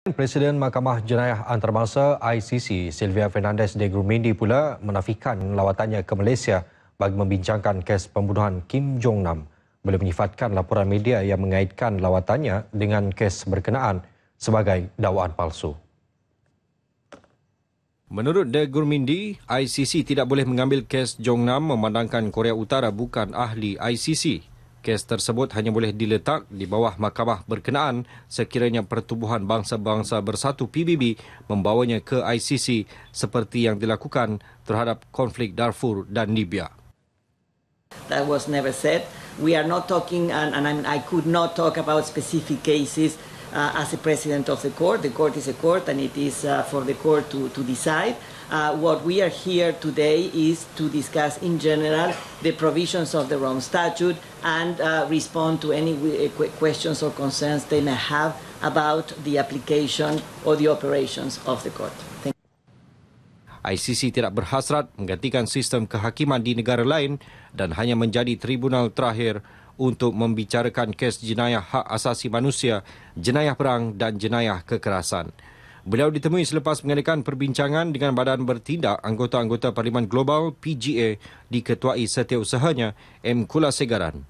Presiden Mahkamah Jenayah Antarabangsa ICC Sylvia Fernandez de Grumindi pula menafikan lawatannya ke Malaysia bagi membincangkan kes pembunuhan Kim Jong Nam. Beliau menyifatkan laporan media yang mengaitkan lawatannya dengan kes berkenaan sebagai dakwaan palsu. Menurut De Gurmindi, ICC tidak boleh mengambil kes Jong Nam memandangkan Korea Utara bukan ahli ICC. Kes tersebut hanya boleh diletak di bawah mahkamah berkenaan sekiranya Pertubuhan Bangsa-Bangsa Bersatu PBB membawanya ke ICC seperti yang dilakukan terhadap konflik Darfur dan Libya. That was never said. We are not talking and, and I, I could not talk about specific cases. uh, as the president of the court. The court is a court, and it is uh, for the court to, to decide. Uh, what we are here today is to discuss in general the provisions of the Rome Statute and uh, respond to any uh, questions or concerns they may have about the application or the operations of the court. Thank ICC tidak berhasrat menggantikan sistem kehakiman di negara lain dan hanya menjadi tribunal terakhir untuk membicarakan kes jenayah hak asasi manusia, jenayah perang dan jenayah kekerasan. Beliau ditemui selepas mengadakan perbincangan dengan badan bertindak anggota-anggota Parlimen Global PGA diketuai setiausahanya M. Kula Segaran.